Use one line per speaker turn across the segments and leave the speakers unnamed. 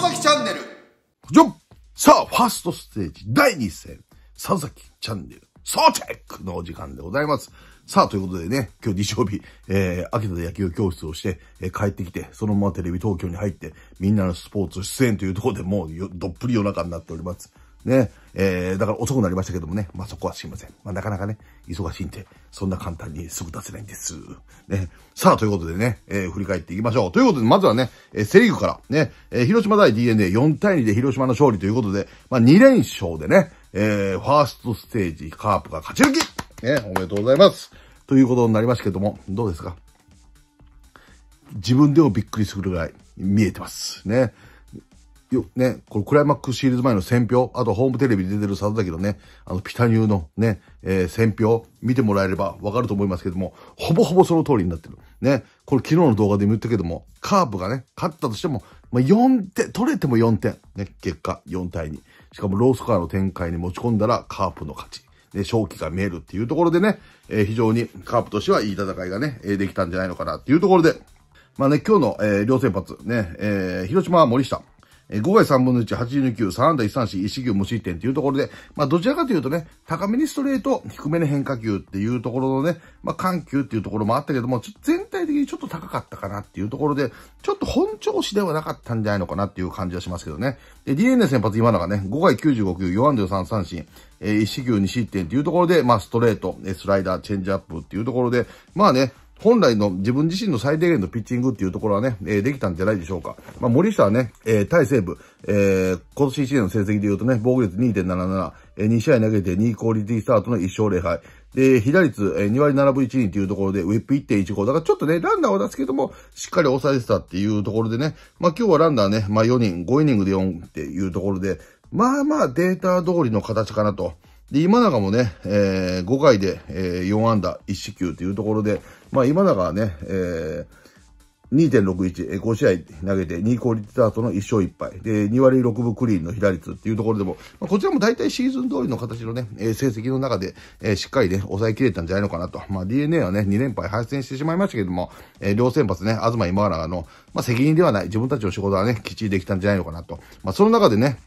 里崎チャンネル。じゃさあ、ファーストステージ第2戦、佐々木チャンネル、ソーェックのお時間でございます。さあ、ということでね、今日日曜日、えー、秋田で野球教室をして、えー、帰ってきて、そのままテレビ東京に入って、みんなのスポーツ出演というところでもうどっぷり夜中になっております。ね、えー、だから遅くなりましたけどもね、まあ、そこはすいません。まあ、なかなかね、忙しいんで、そんな簡単にすぐ出せないんです。ね。さあ、ということでね、えー、振り返っていきましょう。ということで、まずはね、えー、セリーグから、ね、えー、広島対 DNA 4対2で広島の勝利ということで、まあ、2連勝でね、えー、ファーストステージ、カープが勝ち抜きね、おめでとうございます。ということになりますけども、どうですか自分でもびっくりするぐらい見えてます。ね。よ、ね、これクライマックスシリーズ前の選票、あとホームテレビ出てるさだけどね、あの、ピタニューのね、えー、選票、見てもらえればわかると思いますけども、ほぼほぼその通りになってる。ね、これ昨日の動画でも言ったけども、カープがね、勝ったとしても、まあ、4点、取れても4点。ね、結果、4対2。しかもロースコアの展開に持ち込んだら、カープの勝ち。ね、勝機が見えるっていうところでね、えー、非常にカープとしてはいい戦いがね、えー、できたんじゃないのかなっていうところで、まあね、今日の、えー、両先発、ね、えー、広島は森下。え5回3分の1、8の9、3安打1三振、1四球無失点というところで、まあどちらかというとね、高めにストレート、低めに変化球っていうところのね、まあ緩急っていうところもあったけども、全体的にちょっと高かったかなっていうところで、ちょっと本調子ではなかったんじゃないのかなっていう感じはしますけどね。で、DNA 先発今永ね、5回95球、4安打3三振、え1四球2失点っていうところで、まあストレート、スライダー、チェンジアップっていうところで、まあね、本来の自分自身の最低限のピッチングっていうところはね、えー、できたんじゃないでしょうか。まあ、森下はね、えー、対西部、えー、今年1年の成績で言うとね、防御率2.77、えー、2試合投げて2クオリティスタートの1勝0敗。で、被打率、えー、2割7分1人っていうところで、ウェップ1.15。だからちょっとね、ランナーを出すけども、しっかり抑えてたっていうところでね、まあ、今日はランナーね、まあ、4人、5イニングで4っていうところで、まあまあデータ通りの形かなと。で、今永もね、えー、5回で、えー、4ダー、1四球というところで、まあ、今永はね、えー、2.61、え5試合投げて2効率スタートの1勝1敗。で、2割6分クリーンの被打率っていうところでも、まあ、こちらも大体シーズン通りの形のね、えー、成績の中で、えー、しっかりね、抑えきれたんじゃないのかなと。まあ、DNA はね、2連敗敗戦してしまいましたけども、えー、両先発ね、東今永の、まあ、責任ではない、自分たちの仕事はね、きっちりできたんじゃないのかなと。まあ、その中でね、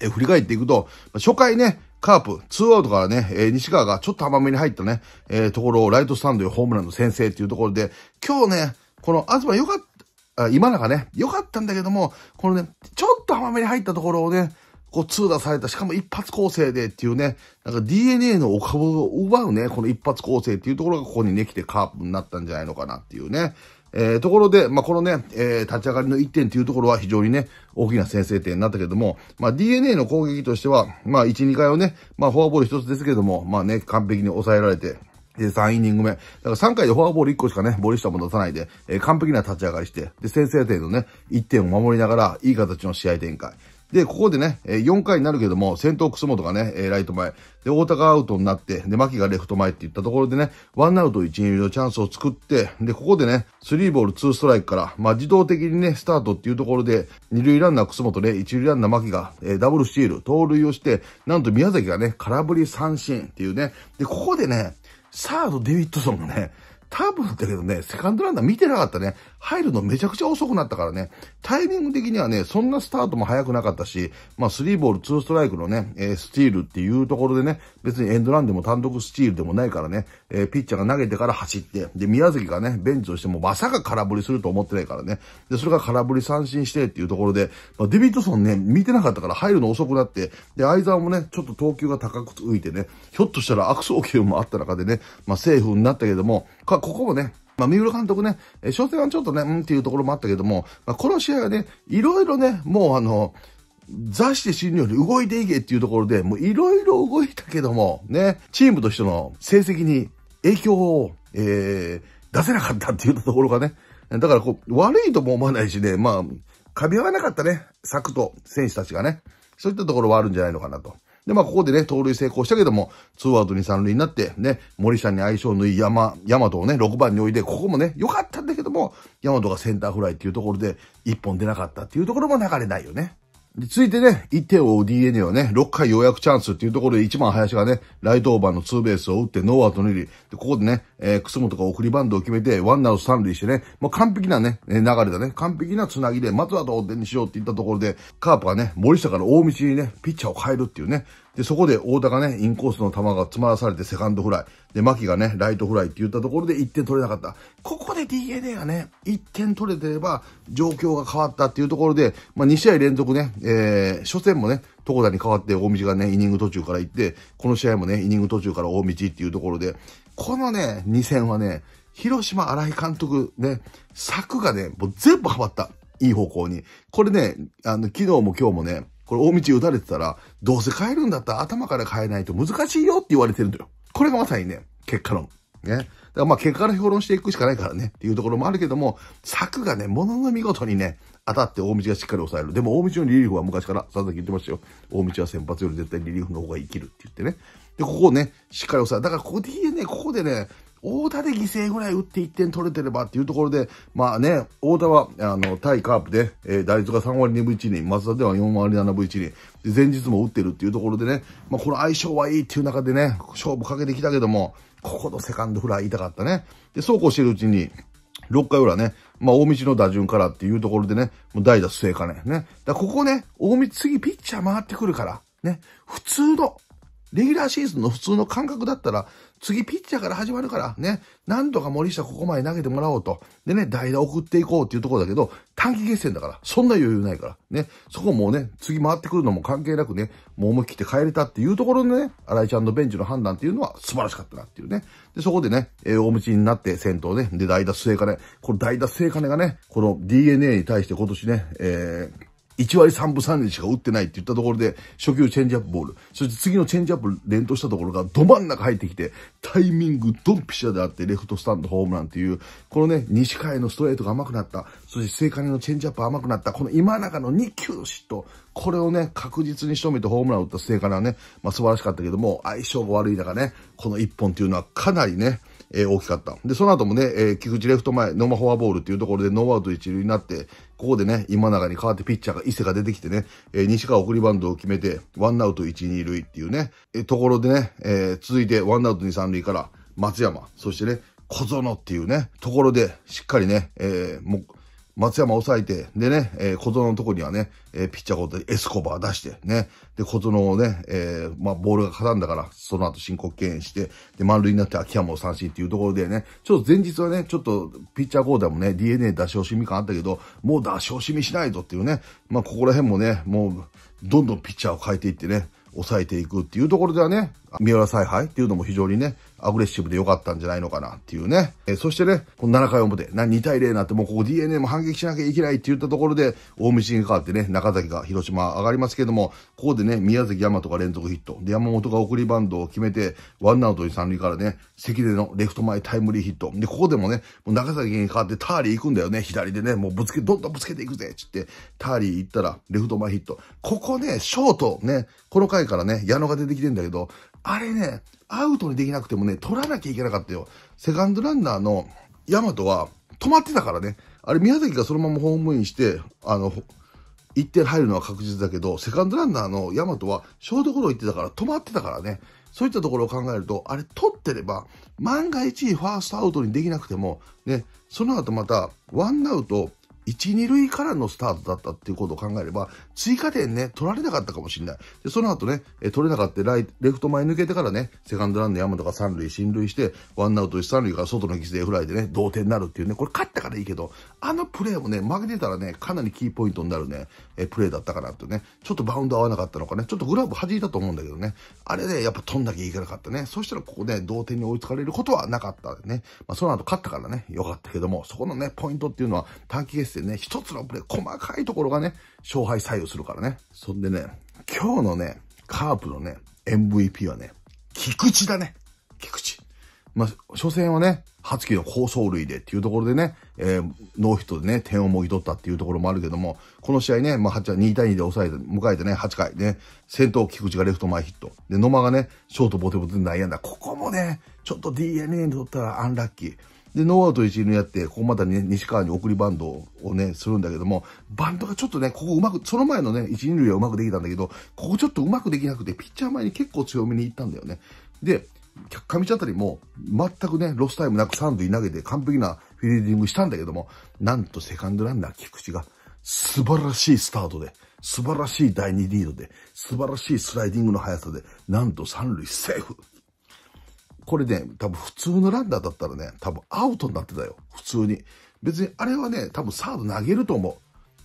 え振り返っていくと、初回ね、カープ、ツーアウトからね、えー、西川がちょっと甘めに入ったね、えー、ところをライトスタンドへホームランの先制っていうところで、今日ね、この東良かった、今中ね、良かったんだけども、このね、ちょっと甘めに入ったところをね、こう、通打された、しかも一発構成でっていうね、なんか DNA のお株を奪うね、この一発構成っていうところがここにね、来てカープになったんじゃないのかなっていうね。えー、ところで、まあ、このね、えー、立ち上がりの1点というところは非常にね、大きな先制点になったけども、まあ、DNA の攻撃としては、まあ、1、2回をね、まあ、フォアボール1つですけども、まあね、完璧に抑えられて、で、3イニング目。だから3回でフォアボール1個しかね、ボリスタも出さないで、えー、完璧な立ち上がりして、で、先制点のね、1点を守りながら、いい形の試合展開。で、ここでね、4回になるけども、先頭楠本がね、ライト前。で、大高アウトになって、で、牧がレフト前って言ったところでね、ワンアウト1、2のチャンスを作って、で、ここでね、3ボール2ストライクから、まあ、自動的にね、スタートっていうところで、2塁ランナー楠本で、1塁ランナー牧が、えー、ダブルスチール、盗塁をして、なんと宮崎がね、空振り三振っていうね、で、ここでね、サードデビッドソンがね、多分だけどね、セカンドランナー見てなかったね。入るのめちゃくちゃ遅くなったからね。タイミング的にはね、そんなスタートも早くなかったし、まあ、3ボール2ストライクのね、えー、スチールっていうところでね、別にエンドランでも単独スチールでもないからね、えー、ピッチャーが投げてから走って、で、宮崎がね、ベンチをしてもまさか空振りすると思ってないからね。で、それが空振り三振してっていうところで、まあ、デビッドソンね、見てなかったから入るの遅くなって、で、相沢もね、ちょっと投球が高く浮いてね、ひょっとしたら悪送球もあった中でね、まあ、セーフになったけども、ここもね、まあ、三浦監督ね、初戦はちょっとね、うんっていうところもあったけども、まあ、この試合はね、いろいろね、もうあの、座して死ぬより動いていけっていうところで、もういろいろ動いたけども、ね、チームとしての成績に影響を、えー、出せなかったっていうところがね、だからこう、悪いとも思わないしね、まあ、噛み合わなかったね、策と選手たちがね、そういったところはあるんじゃないのかなと。で、まあ、ここでね、盗塁成功したけども、ツーアウトに三塁になって、ね、森さんに相性のいい山、山とをね、6番に置いて、ここもね、良かったんだけども、山とがセンターフライっていうところで、1本出なかったっていうところも流れないよね。で、続いてね、1点を追う DNA はね、6回ようやくチャンスっていうところで1番林がね、ライトオーバーのツーベースを打ってノーアウト2塁。で、ここでね、えー、もとか送りバンドを決めて、ワンナウト3塁してね、もう完璧なね、流れだね、完璧なつなぎで、まずは同点にしようって言ったところで、カープがね、森下から大道にね、ピッチャーを変えるっていうね、で、そこで大田がね、インコースの球が詰まらされてセカンドフライ。で、牧がね、ライトフライって言ったところで1点取れなかった。ここで DNA がね、1点取れてれば状況が変わったっていうところで、まあ、2試合連続ね、えー、初戦もね、床田に代わって大道がね、イニング途中から行って、この試合もね、イニング途中から大道っていうところで、このね、2戦はね、広島荒井監督ね、策がね、もう全部ハマった。いい方向に。これね、あの、昨日も今日もね、これ大道打たれてたら、どうせ変えるんだったら頭から変えないと難しいよって言われてるんだよ。これがまさにね、結果論。ね。だからまあ結果から評論していくしかないからねっていうところもあるけども、策がね、ものの見事にね、当たって大道がしっかり抑える。でも大道のリリーフは昔からささ木言ってましたよ。大道は先発より絶対リリーフの方が生きるって言ってね。で、ここをね、しっかり抑える。だからここでね、ここでね、大田で犠牲ぐらい打って1点取れてればっていうところで、まあね、大田は、あの、対カープで、えー、打率が3割2分1に、松田では4割7分1に、で、前日も打ってるっていうところでね、まあこの相性はいいっていう中でね、勝負かけてきたけども、ここのセカンドフライ痛かったね。で、そうこうしてるうちに、6回裏ね、まあ、大道の打順からっていうところでね、もう代打末かね。ね。だここね、大道次ピッチャー回ってくるから、ね。普通の、レギュラーシーズンの普通の感覚だったら、次ピッチャーから始まるから、ね、なんとか森下ここまで投げてもらおうと。でね、代打送っていこうっていうところだけど、短期決戦だから、そんな余裕ないから、ね、そこもうね、次回ってくるのも関係なくね、もう思い切って帰れたっていうところのね、新井ちゃんのベンチの判断っていうのは素晴らしかったなっていうね。で、そこでね、えー、大道になって先頭ね、で、代打末金、これ代打末金がね、この DNA に対して今年ね、えー、1割3分3厘しか打ってないって言ったところで、初球チェンジアップボール。そして次のチェンジアップ連投したところがど真ん中入ってきて、タイミングドンピシャであって、レフトスタンドホームランっていう、このね、西海のストレートが甘くなった。そして聖火のチェンジアップ甘くなった。この今中の2球の嫉妬。これをね、確実に仕留めてホームランを打った聖火はね、まあ素晴らしかったけども、相性が悪い中ね、この1本っていうのはかなりね、えー、大きかった。で、その後もね、えー、菊池レフト前、ノーマフォアボールっていうところでノーアウト一塁になって、ここでね、今永に代わってピッチャーが伊勢が出てきてね、えー、西川送りバントを決めて、ワンアウト1、2塁っていうね、えところでね、えー、続いてワンアウト2、3塁から松山、そしてね、小園っていうね、ところで、しっかりね、えー、もう、松山抑えて、でね、えー、小園のとこにはね、えー、ピッチャーごとエスコバー出して、ね、で、小園をね、えー、まあ、ボールが絡んだから、その後申告敬遠して、で、満塁になって秋山を三振っていうところでね、ちょっと前日はね、ちょっと、ピッチャーダーもね、DNA 出し惜しみ感あったけど、もう出し惜しみしないぞっていうね、まあ、ここら辺もね、もう、どんどんピッチャーを変えていってね、抑えていくっていうところではね、三浦采配っていうのも非常にね、アグレッシブで良かったんじゃないのかなっていうね。えー、そしてね、この7回表、2対0になってもうここ DNA も反撃しなきゃいけないって言ったところで、大道に変わってね、中崎が広島上がりますけども、ここでね、宮崎山とが連続ヒット。で、山本が送りバンドを決めて、ワンアウトに三塁からね、関根のレフト前タイムリーヒット。で、ここでもね、もう中崎に変わってターリー行くんだよね、左でね、もうぶつけ、どんどんぶつけていくぜ言って、ターリー行ったら、レフト前ヒット。ここね、ショートね、この回からね、矢野が出てきてんだけど、あれね、アウトにできなくてもね、取らなきゃいけなかったよ。セカンドランナーのヤマトは止まってたからね。あれ、宮崎がそのままホームインして、あの、1点入るのは確実だけど、セカンドランナーのヤマトはショートゴロ行ってたから止まってたからね。そういったところを考えると、あれ取ってれば、万が一ファーストアウトにできなくても、ね、その後また、ワンアウト、1、2塁からのスタートだったっていうことを考えれば、追加点ね、取られなかったかもしれない。で、その後ね、え取れなかったライ、レフト前抜けてからね、セカンドランの山とか三塁、進塁して、ワンアウト一三塁から外の犠牲フライでね、同点になるっていうね、これ勝ったからいいけど、あのプレーもね、負けてたらね、かなりキーポイントになるね、えプレーだったかなってね、ちょっとバウンド合わなかったのかね、ちょっとグラブ弾いたと思うんだけどね、あれね、やっぱ飛んだけいかなかったね。そしたらここね、同点に追いつかれることはなかったね。まあ、その後勝ったからね、よかったけども、そこのね、ポイントっていうのは短期決ね、一つのプレー、細かいところがね、勝敗左右するからね。そんでね、今日のね、カープのね、MVP はね、菊池だね。菊池。まあ、初戦はね、初期の高走塁でっていうところでね、えー、ノーヒットでね、点をもぎ取ったっていうところもあるけども、この試合ね、まあ、8は2対2で抑えて、迎えてね、8回ね、先頭菊池がレフト前ヒット。で、野間がね、ショートボテボテで悩んだ。ここもね、ちょっと DNA にとったらアンラッキー。で、ノーアウト1、2やって、ここまた、ね、西川に送りバンドをね、するんだけども、バンドがちょっとね、ここうまく、その前のね、1、2塁はうまくできたんだけど、ここちょっとうまくできなくて、ピッチャー前に結構強めに行ったんだよね。で、上地あたりも、全くね、ロスタイムなく3塁投げて完璧なフィールディングしたんだけども、なんとセカンドランナー菊池が、素晴らしいスタートで、素晴らしい第2リードで、素晴らしいスライディングの速さで、なんと3塁セーフ。これね、多分普通のランナーだったらね、多分アウトになってたよ。普通に。別にあれはね、多分サード投げると思う。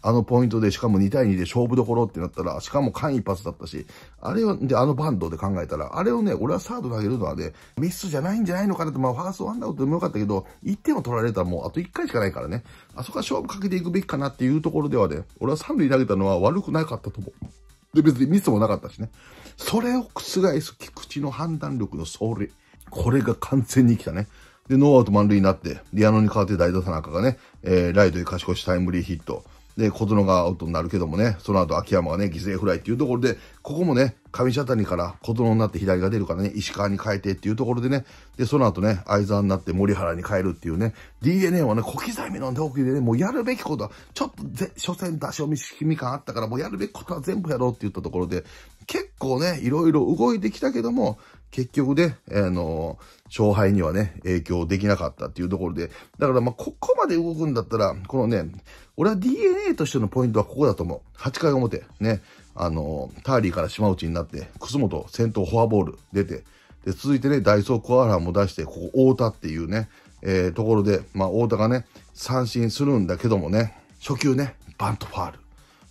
あのポイントで、しかも2対2で勝負どころってなったら、しかも間一発だったし、あれは、で、あのバンドで考えたら、あれをね、俺はサード投げるのはね、ミスじゃないんじゃないのかなと、まあ、ファーストワンダウトでもよかったけど、1点を取られたらもうあと1回しかないからね、あそこは勝負かけていくべきかなっていうところではね、俺は3塁投げたのは悪くなかったと思う。で、別にミスもなかったしね。それを覆す菊池の判断力の総理。これが完全に来たね。で、ノーアウト満塁になって、リアノに代わって代打田中がね、えー、ライトで勝ち越しタイムリーヒット。で、小園がアウトになるけどもね、その後秋山がね、犠牲フライっていうところで、ここもね、上茶谷から小園になって左が出るからね、石川に変えてっていうところでね、で、その後ね、相沢になって森原に変えるっていうね、DNA はね、小刻みの動きでね、もうやるべきことは、ちょっとぜ、初戦出し読みしみ感あったから、もうやるべきことは全部やろうって言ったところで、結構ね、いろいろ動いてきたけども、結局で、ね、あのー、勝敗にはね、影響できなかったっていうところで、だからまあ、ここまで動くんだったら、このね、俺は DNA としてのポイントはここだと思う。8回表、ね、あの、ターリーから島内になって、楠本先頭フォアボール出て、で、続いてね、ダイソーコラーも出して、ここ、太田っていうね、えー、ところで、まあ、太田がね、三振するんだけどもね、初球ね、バントファール。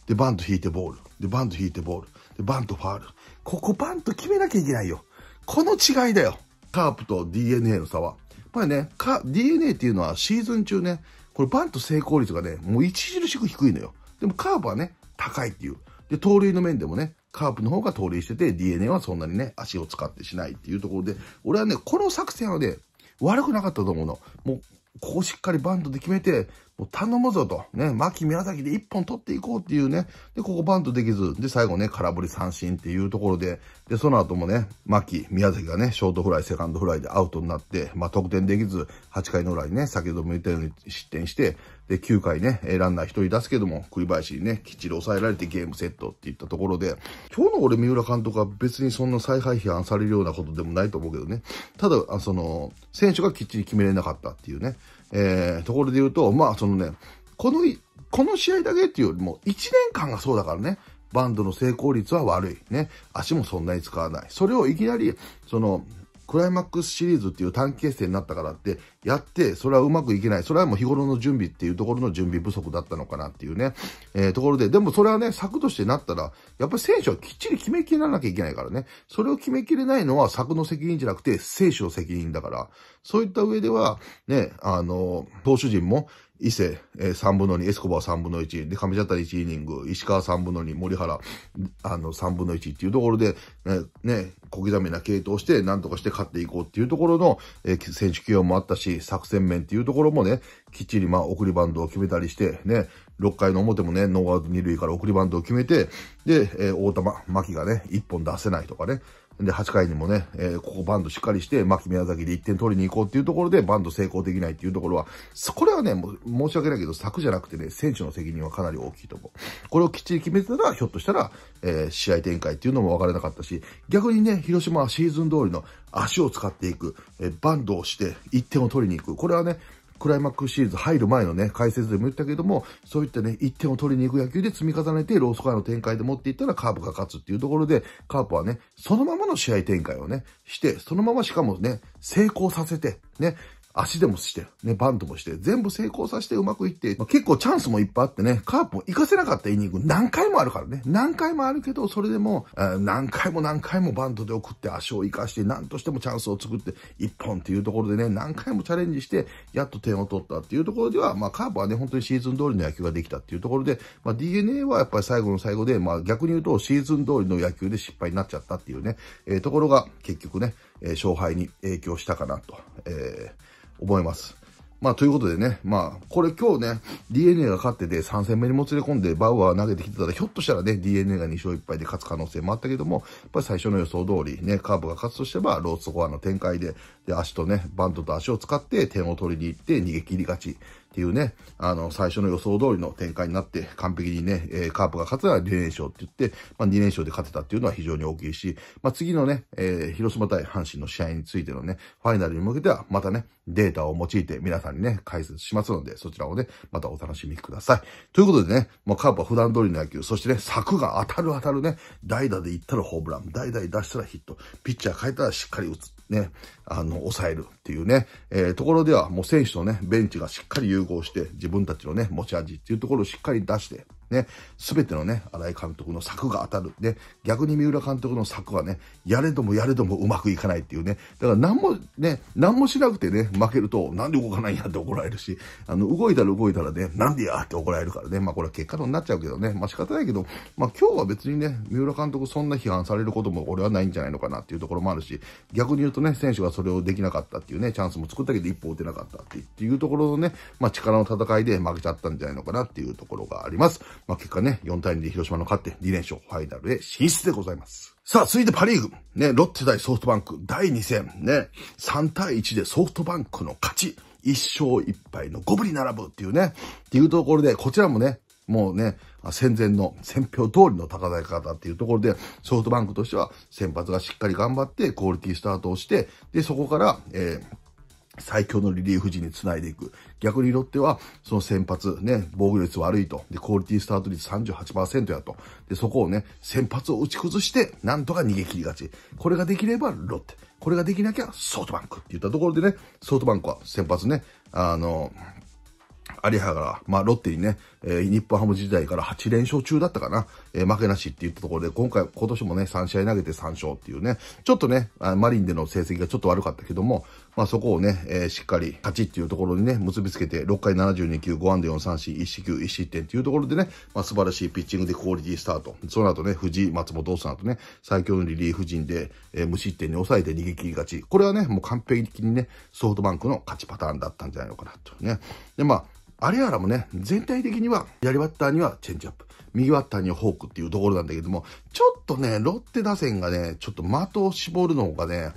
で、バント引いてボール。で、バント引いてボール。で、バントファール。ここバント決めなきゃいけないよ。この違いだよ。カープと DNA の差は。やっぱりね、DNA っていうのはシーズン中ね、これバント成功率がね、もう著しく低いのよ。でもカーブはね、高いっていう。で、盗塁の面でもね、カープの方が盗塁してて、DNA はそんなにね、足を使ってしないっていうところで、俺はね、この作戦はね、悪くなかったと思うの。もう、ここしっかりバントで決めて、もう頼むぞと、ね、牧宮崎で一本取っていこうっていうね、で、ここバントできず、で、最後ね、空振り三振っていうところで、で、その後もね、牧、宮崎がね、ショートフライ、セカンドフライでアウトになって、まあ、得点できず、8回の裏にね、先ほども言ったように失点して、で、9回ね、ランナー1人出すけども、栗林にね、きっちり抑えられてゲームセットっていったところで、今日の俺、三浦監督は別にそんな再配批判されるようなことでもないと思うけどね、ただ、その、選手がきっちり決めれなかったっていうね、えー、ところで言うと、まあ、そのね、この、この試合だけっていうよりも、1年間がそうだからね、バンドの成功率は悪い。ね。足もそんなに使わない。それをいきなり、その、クライマックスシリーズっていう短期決戦になったからって、やって、それはうまくいけない。それはもう日頃の準備っていうところの準備不足だったのかなっていうね、えー、ところで、でもそれはね、策としてなったら、やっぱり選手はきっちり決めきらなきゃいけないからね。それを決めきれないのは策の責任じゃなくて、選手の責任だから。そういった上では、ね、あの、投手陣も、伊勢、えー、3分の2、エスコバー3分の1、で、上茶谷1イニング、石川3分の2、森原、あの、3分の1っていうところで、ね、ね小刻みな系統して、なんとかして勝っていこうっていうところの、えー、選手起用もあったし、作戦面っていうところもね、きっちり、まあ、送りバンドを決めたりして、ね、6回の表もね、ノーアウト2塁から送りバンドを決めて、で、えー、大玉、牧がね、1本出せないとかね、で、8回にもね、えー、ここバンドしっかりして、牧宮崎で1点取りに行こうっていうところで、バンド成功できないっていうところは、これはね、申し訳ないけど、策じゃなくてね、選手の責任はかなり大きいと思う。これをきっちり決めてたら、ひょっとしたら、えー、試合展開っていうのも分からなかったし、逆にね、広島はシーズン通りの足を使っていく、えー、バンドをして1点を取りに行く。これはね、クライマックスシリーズ入る前のね、解説でも言ったけども、そういったね、1点を取りに行く野球で積み重ねて、ロースコアの展開で持っていったらカープが勝つっていうところで、カープはね、そのままの試合展開をね、して、そのまましかもね、成功させて、ね、足でもして、ね、バントもして、全部成功させてうまくいって、まあ、結構チャンスもいっぱいあってね、カープを生かせなかったイニング何回もあるからね、何回もあるけど、それでも、何回も何回もバントで送って足を生かして、何としてもチャンスを作って、一本っていうところでね、何回もチャレンジして、やっと点を取ったっていうところでは、まあカープはね、本当にシーズン通りの野球ができたっていうところで、まあ DNA はやっぱり最後の最後で、まあ逆に言うとシーズン通りの野球で失敗になっちゃったっていうね、えー、ところが結局ね、えー、勝敗に影響したかなと。えー思います。まあ、ということでね、まあ、これ今日ね、DNA が勝ってて3戦目にもつれ込んで、バウアー投げてきてたら、ひょっとしたらね、DNA が2勝1敗で勝つ可能性もあったけども、やっぱり最初の予想通り、ね、カーブが勝つとしてば、ローストコアの展開で、で、足とね、バントと足を使って点を取りに行って逃げ切りがち。っていうね、あの、最初の予想通りの展開になって、完璧にね、えー、カープが勝つなら2連勝って言って、まあ、2連勝で勝てたっていうのは非常に大きいし、まあ、次のね、えー、広島対阪神の試合についてのね、ファイナルに向けては、またね、データを用いて皆さんにね、解説しますので、そちらをね、またお楽しみください。ということでね、もうカープは普段通りの野球、そしてね、柵が当たる当たるね、代打で行ったらホームラン、代打で出したらヒット、ピッチャー変えたらしっかり打つ。ね、あの、抑えるっていうね、えー、ところではもう選手とね、ベンチがしっかり融合して、自分たちのね、持ち味っていうところをしっかり出して、ね、すべてのね、新井監督の策が当たる。ね、逆に三浦監督の策はね、やれどもやれどもうまくいかないっていうね。だから何もね、何もしなくてね、負けると、なんで動かないんやって怒られるし、あの、動いたら動いたらね、なんでやって怒られるからね。まあこれは結果論になっちゃうけどね、まあ仕方ないけど、まあ今日は別にね、三浦監督そんな批判されることも俺はないんじゃないのかなっていうところもあるし、逆に言うとね、選手がそれをできなかったっていうね、チャンスも作ったけど一歩打てなかったっていうところのね、まあ力の戦いで負けちゃったんじゃないのかなっていうところがあります。まあ、結果ね、4対2で広島の勝って、2連勝、ファイナルへ進出でございます。さあ、続いてパリーグ。ね、ロッテ対ソフトバンク、第2戦。ね、3対1でソフトバンクの勝ち。1勝1敗の5分に並ぶっていうね。っていうところで、こちらもね、もうね、戦前の戦票通りの高台方っていうところで、ソフトバンクとしては先発がしっかり頑張って、クオリティスタートをして、で、そこから、えー最強のリリーフ陣につないでいく。逆にロッテは、その先発、ね、防御率悪いと。で、クオリティスタート率38%やと。で、そこをね、先発を打ち崩して、なんとか逃げ切りがち。これができればロッテ。これができなきゃソフトバンクって言ったところでね、ソフトバンクは先発ね、あの、有原が、まあ、ロッテにね、えー、日本ハム時代から8連勝中だったかな、えー、負けなしって言ったところで、今回、今年もね、3試合投げて3勝っていうね、ちょっとね、マリンでの成績がちょっと悪かったけども、まあ、そこをね、えー、しっかり勝ちっていうところにね、結びつけて、6回72球、5安で4三振、1四球、1失点っていうところでね、まあ、素晴らしいピッチングでクオリティスタート。その後ね、藤井、松本さんとね、最強のリリーフ陣で、えー、無失点に抑えて逃げ切り勝ち。これはね、もう完璧にね、ソフトバンクの勝ちパターンだったんじゃないのかなとね。で、まあ、あれやらもね、全体的には、左バッターにはチェンジアップ、右バッターにはフォークっていうところなんだけども、ちょっとね、ロッテ打線がね、ちょっと的を絞るのがね、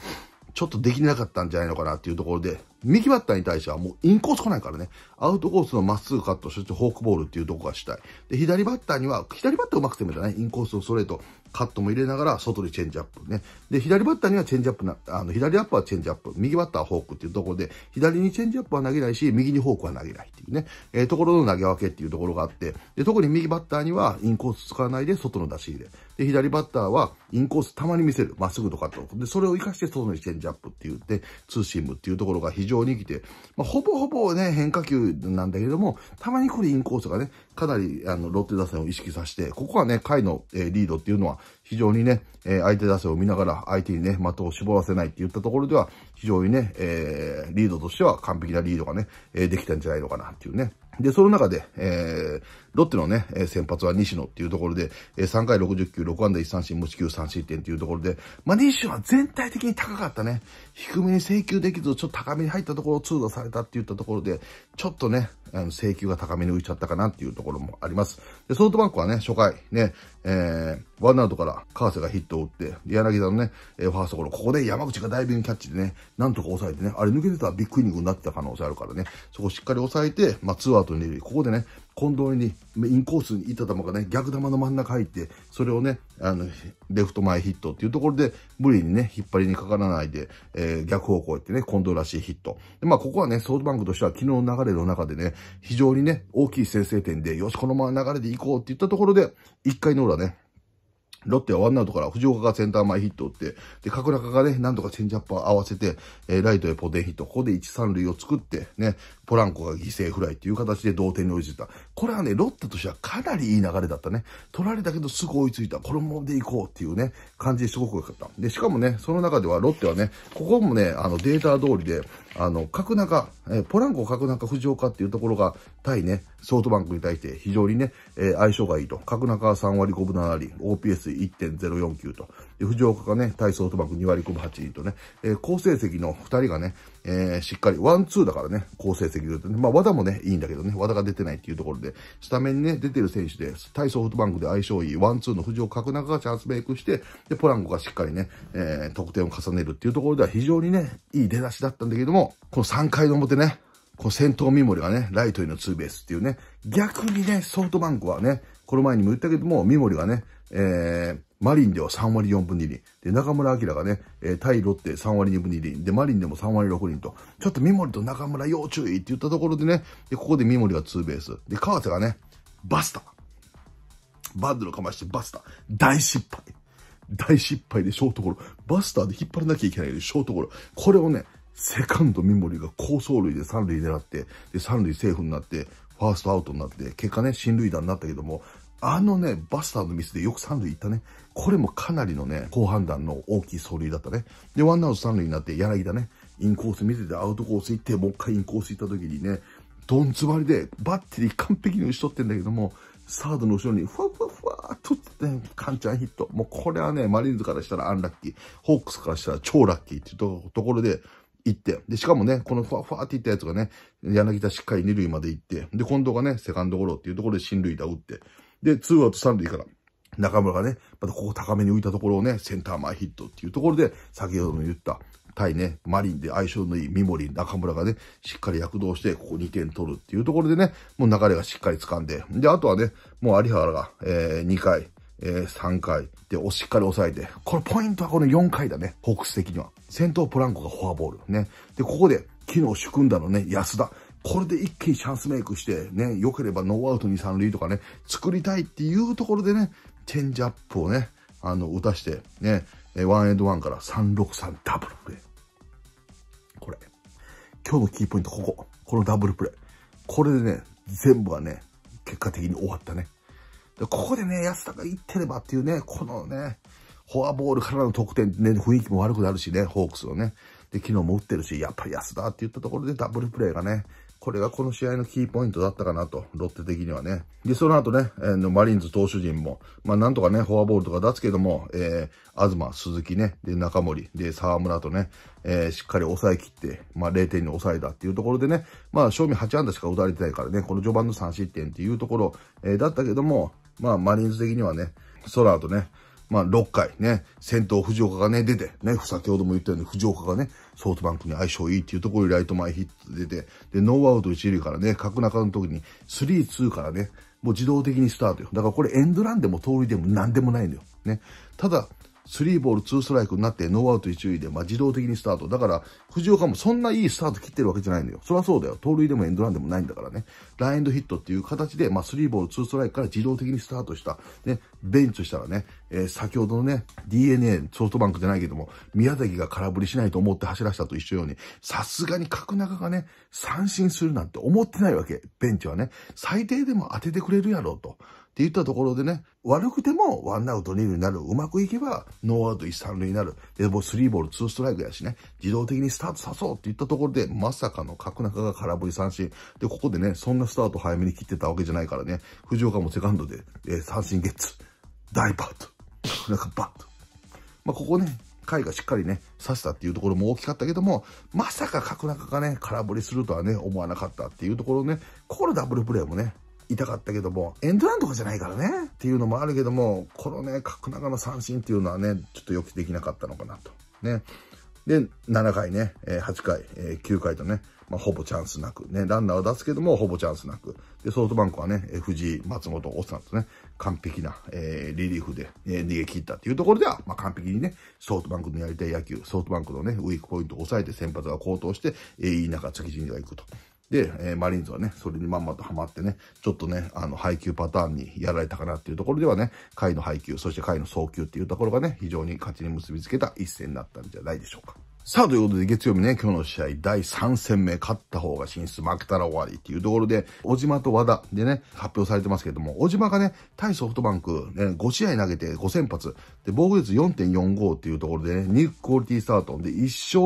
ちょっとできなかったんじゃないのかなっていうところで、右バッターに対してはもうインコース来ないからね、アウトコースのまっすぐカット、そしてフォークボールっていうとこがしたい。で、左バッターには、左バッターうまく攻めたね、インコースをストレート、カットも入れながら、外にチェンジアップね。で、左バッターにはチェンジアップな、あの、左アップはチェンジアップ、右バッターはフォークっていうところで、左にチェンジアップは投げないし、右にフォークは投げないっていうね、えー、ところの投げ分けっていうところがあって、で、特に右バッターにはインコース使わないで、外の出し入れ。で、左バッターは、インコースたまに見せる、まっすぐとカット。で、それを活かして外にチェンジアップって言って、ツーシームっていうところが非常常に来て、まあ、ほぼほぼね、変化球なんだけれども、たまにこれインコースがね、かなり、あの、ロッテ打線を意識させて、ここはね、回の、えー、リードっていうのは、非常にね、えー、相手打線を見ながら、相手にね、的を絞らせないって言ったところでは、非常にね、えー、リードとしては完璧なリードがね、えできたんじゃないのかなっていうね。で、その中で、えー、ロッテのね、え先発は西野っていうところで、え3回60球、6安打1三振、無四球3失点っていうところで、まあ、西野は全体的に高かったね。低めに請求できず、ちょっと高めに入ったところを通路されたって言ったところで、ちょっとね、あの、請求が高めに浮いちゃったかなっていうところもあります。で、ソフトバンクはね、初回、ね、えー、ワンアウトから河瀬がヒットを打って、柳田のね、えー、ファーストゴロ、ここで山口がダイビングキャッチでね、なんとか抑えてね、あれ抜けてたらビッグイニングになってた可能性あるからね、そこしっかり抑えて、まあ、ツーアウトにここでね、近藤に、インコースにいった球がね、逆球の真ん中入って、それをね、あの、レフト前ヒットっていうところで、無理にね、引っ張りにかからないで、えー、逆方向行ってね、近藤らしいヒット。で、まあ、ここはね、ソフトバンクとしては昨日の流れの中でね、非常にね、大きい先制点で、よし、このまま流れで行こうって言ったところで、1回の裏ね、ロッテはワンアウトから藤岡がセンター前ヒットを打って、で、角中がね、なんとかチェンジアップ合わせて、えー、ライトへポテンヒット、ここで1、3塁を作って、ね、ポランコが犠牲フライっていう形で同点に追いついた。これはね、ロッテとしてはかなりいい流れだったね。取られたけどすぐ追いついた。このままでいこうっていうね、感じですごく良かった。で、しかもね、その中ではロッテはね、ここもね、あの、データ通りで、あの、角中、えー、ポランコ角中藤岡っていうところが、対ね、ソフトバンクに対して非常にね、えー、相性がいいと。角中は3割5分7割、OPS 1.049と、藤岡がね、体操賭博2割5分8とね、えー、好成績の2人がね、えー、しっかり、ワンツーだからね、好成績で、ね、まあ、和田もね、いいんだけどね、和田が出てないっていうところで、スタメンにね、出てる選手で、対ソフトバンクで相性いい、ワンツーの藤岡角中がチャンスメイクして、で、ポランコがしっかりね、えー、得点を重ねるっていうところでは非常にね、いい出だしだったんだけども、この3回の表ね、こう先頭三森がね、ライトへのツーベースっていうね、逆にね、ソフトバンクはね、この前にも言ったけども、三森がね、えー、マリンでは3割4分2厘。で、中村明がね、えー、対ロッテ3割2分2厘。で、マリンでも3割6厘と。ちょっと三森と中村要注意って言ったところでね、で、ここで三森がツーベース。で、河瀬がね、バスター。バンドのかましてバスター。大失敗。大失敗でショートゴロ。バスターで引っ張らなきゃいけないでショートゴロ。これをね、セカンド三森が高走塁で三塁狙って、で、三塁セーフになって、ファーストアウトになって、結果ね、新塁打になったけども、あのね、バスターのミスでよく三塁行ったね。これもかなりのね、好判断の大きい走塁だったね。で、ワンアウト三塁になって柳田ね、インコース見せてアウトコース行って、もう一回インコース行った時にね、どん詰まりでバッテリー完璧に打ち取ってんだけども、サードの後ろにふわふわふわっとってね、カンチャンヒット。もうこれはね、マリーンズからしたらアンラッキー、ホークスからしたら超ラッキーっていうところで、行って、で、しかもね、このふわふわっていったやつがね、柳田しっかり二塁まで行って、で、今度がね、セカンドゴロっていうところで進塁打打って、で、ツーアウト三塁から、中村がね、またここ高めに浮いたところをね、センター前ヒットっていうところで、先ほどの言った、対ね、マリンで相性のいいミモリン、中村がね、しっかり躍動して、ここ2点取るっていうところでね、もう流れがしっかり掴んで、で、あとはね、もう有原が、えー、2回、えー、3回で、おしっかり抑えて、これポイントはこの4回だね、北ー的には。先頭ポランコがフォアボール。ね。で、ここで、昨日仕組んだのね、安田。これで一気にチャンスメイクして、ね、良ければノーアウト2、3塁とかね、作りたいっていうところでね、チェンジアップをね、あの、打たして、ね、ワンエンドワンから363ダブルプレイ。これ。今日のキーポイント、ここ。このダブルプレイ。これでね、全部がね、結果的に終わったね。でここでね、安田がいってればっていうね、このね、フォアボールからの得点ね、雰囲気も悪くなるしね、ホークスのね。で、昨日も打ってるし、やっぱり安田って言ったところでダブルプレイがね、これがこの試合のキーポイントだったかなと、ロッテ的にはね。で、その後ね、えー、マリンズ投手陣も、まあなんとかね、フォアボールとか出すけども、えー、東、鈴木ね、で、中森、で、沢村とね、えー、しっかり抑え切って、まあ0点に抑えたっていうところでね、まあ正味8安打しか打たれてないからね、この序盤の3失点っていうところ、えー、だったけども、まあマリンズ的にはね、ソラ後とね、まあ、6回ね、先頭藤岡がね、出て、ね、先ほども言ったように藤岡がね、ソフトバンクに相性いいっていうところにライト前ヒット出て、で、ノーアウト1塁からね、角中の時に、3、2からね、もう自動的にスタートよ。だからこれエンドランでも通りでも何でもないのよ。ね。ただ、3ボール2ストライクになって、ノーアウト1塁で、まあ、自動的にスタート。だから、藤岡もそんないいスタート切ってるわけじゃないんだよ。そりゃそうだよ。盗塁でもエンドランでもないんだからね。ランエンドヒットっていう形で、まあ、3ボール2ストライクから自動的にスタートした。ね、ベンチとしたらね、えー、先ほどのね、DNA、ソフトバンクじゃないけども、宮崎が空振りしないと思って走らせたと一緒ように、さすがに角中がね、三振するなんて思ってないわけ。ベンチはね、最低でも当ててくれるやろうと。って言ったところでね、悪くてもワンアウト二塁になる。うまくいけばノーアウト一三塁になる。で、もうスリーボールツーストライクやしね、自動的にスタートさそうって言ったところで、まさかの角中が空振り三振。で、ここでね、そんなスタート早めに切ってたわけじゃないからね、藤岡もセカンドで、えー、三振ゲッツ。大バット。角中バット。まあ、ここね、回がしっかりね、刺したっていうところも大きかったけども、まさか角中がね、空振りするとはね、思わなかったっていうところね、ここのダブルプレーもね、痛かったけども、エンドランとかじゃないからね、っていうのもあるけども、このね、角中の三振っていうのはね、ちょっと予期できなかったのかなと。ね。で、7回ね、8回、9回とね、まあ、ほぼチャンスなく、ね、ランナーを出すけども、ほぼチャンスなく。で、ソフトバンクはね、藤井、松本、オスさんとね、完璧な、えー、リリーフで、えー、逃げ切ったっていうところでは、まあ、完璧にね、ソフトバンクのやりたい野球、ソフトバンクのね、ウィークポイントを抑えて先発が高騰して、えー、いい中、築地が行くと。で、えー、マリーンズはね、それにまんまとハマってね、ちょっとね、あの、配球パターンにやられたかなっていうところではね、回の配球、そして回の送球っていうところがね、非常に勝ちに結びつけた一戦になったんじゃないでしょうか。さあ、ということで、月曜日ね、今日の試合、第3戦目、勝った方が進出、負けたら終わりっていうところで、小島と和田でね、発表されてますけども、小島がね、対ソフトバンク、ね、5試合投げて5先発、で、防御率4.45っていうところでね、ニックオリティスタート、で、1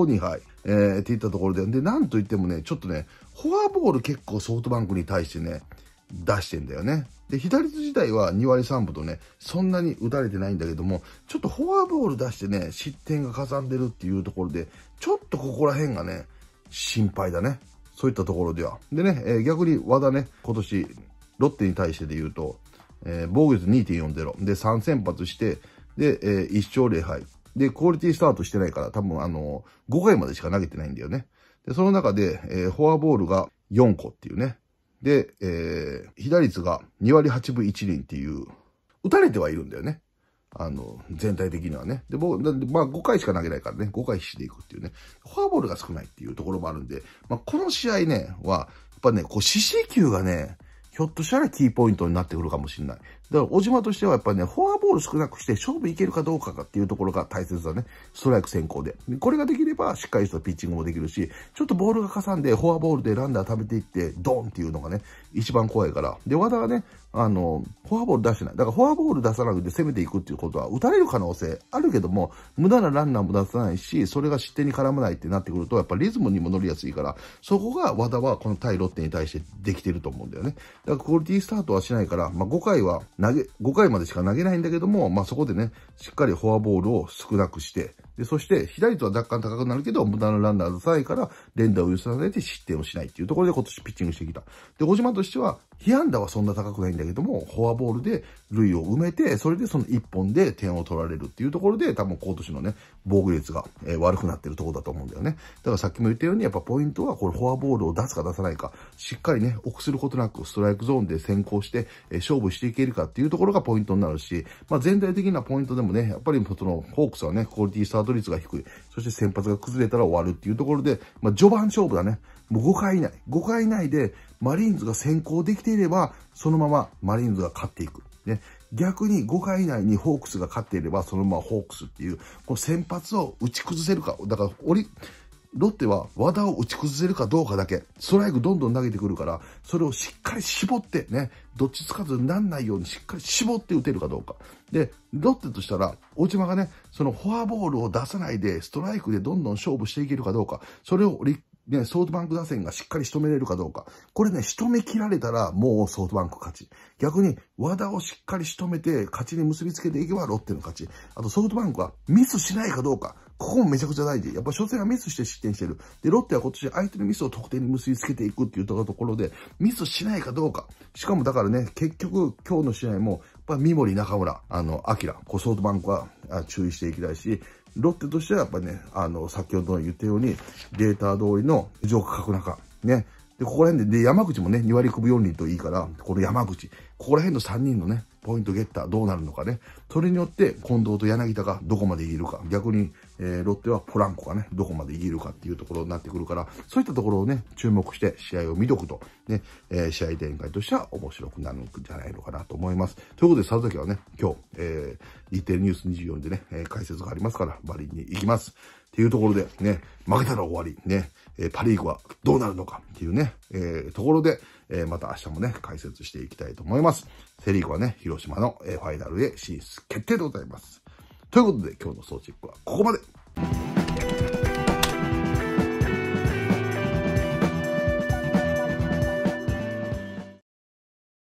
勝2敗、えー、っていったところで、で、なんといってもね、ちょっとね、フォアボール結構ソフトバンクに対してね、出してんだよね。で、左手自体は2割3分とね、そんなに打たれてないんだけども、ちょっとフォアボール出してね、失点が重んでるっていうところで、ちょっとここら辺がね、心配だね。そういったところでは。でね、えー、逆に和田ね、今年、ロッテに対してで言うと、えー、防御率2.40。で、3先発して、で、えー、1勝0敗。で、クオリティスタートしてないから、多分あのー、5回までしか投げてないんだよね。で、その中で、えー、フォアボールが4個っていうね。で、えー、被打率が2割8分1厘っていう、打たれてはいるんだよね。あの、全体的にはね。で、僕、まあ5回しか投げないからね、5回必死でいくっていうね。フォアボールが少ないっていうところもあるんで、まあこの試合ね、は、やっぱね、こう四死球がね、ひょっとしたらキーポイントになってくるかもしれない。だから、小島としてはやっぱりね、フォアボール少なくして勝負いけるかどうかっていうところが大切だね。ストライク先行で。これができれば、しっかりしたピッチングもできるし、ちょっとボールがかさんで、フォアボールでランナー食べていって、ドンっていうのがね、一番怖いから。で、和田はね、あの、フォアボール出してない。だからフォアボール出さなくて攻めていくっていうことは、打たれる可能性あるけども、無駄なランナーも出さないし、それが失点に絡まないってなってくると、やっぱリズムにも乗りやすいから、そこが和田はこの対ロッテに対してできてると思うんだよね。だからクオリティスタートはしないから、まあ5回は投げ、5回までしか投げないんだけども、まあそこでね、しっかりフォアボールを少なくして、で、そして、左とは若干高くなるけど、無駄なランナーズ3位から連打を許されて失点をしないっていうところで今年ピッチングしてきた。で、小島としては、被安打はそんな高くないんだけども、フォアボールで類を埋めて、それでその1本で点を取られるっていうところで、多分今年のね、防御率が、え悪くなってるとこだと思うんだよね。だからさっきも言ったように、やっぱポイントはこれフォアボールを出すか出さないか、しっかりね、臆することなくストライクゾーンで先行して、え勝負していけるかっていうところがポイントになるし、まあ全体的なポイントでもね、やっぱりそのホークスはね、クオリティスタート率が低い、そして先発が崩れたら終わるっていうところで、まあ序盤勝負だね。もう5回以内、5回以内でマリーンズが先行できていれば、そのままマリーンズが勝っていく。ね、逆に5回以内にホークスが勝っていれば、そのままホークスっていう、この先発を打ち崩せるか。だから、オリ、ロッテは和田を打ち崩せるかどうかだけ、ストライクどんどん投げてくるから、それをしっかり絞ってね、どっちつかずになんないようにしっかり絞って打てるかどうか。で、ロッテとしたら、大島がね、そのフォアボールを出さないで、ストライクでどんどん勝負していけるかどうか、それをオリッね、ソフトバンク打線がしっかり仕留めれるかどうか。これね、仕留め切られたら、もうソフトバンク勝ち。逆に、和田をしっかり仕留めて、勝ちに結びつけていけば、ロッテの勝ち。あと、ソフトバンクは、ミスしないかどうか。ここもめちゃくちゃ大事。やっぱ初戦はミスして失点してる。で、ロッテは今年相手のミスを得点に結びつけていくっていうところで、ミスしないかどうか。しかもだからね、結局今日の試合も、やっぱ三森中村、あの、明、こうソフトバンクは注意していきたいし、ロッテとしてはやっぱりね、あの、先ほど言ったように、データ通りの上価格中、ね。で、ここら辺で、で、山口もね、2割9分4厘といいから、この山口、ここら辺の3人のね、ポイントゲッターどうなるのかね。それによって、近藤と柳田がどこまでいるか、逆にえー、ロッテはポランコがね、どこまでいけるかっていうところになってくるから、そういったところをね、注目して試合を見とくと、ね、えー、試合展開としては面白くなるんじゃないのかなと思います。ということで、佐々木はね、今日、えー、日テレニュース24でね、え解説がありますから、バリに行きます。っていうところで、ね、負けたら終わり、ね、えパリーグはどうなるのかっていうね、えところで、えまた明日もね、解説していきたいと思います。セリーグはね、広島の、えファイナルへ進出決定でございます。ということで、今日の総チェックはここまで Thank you.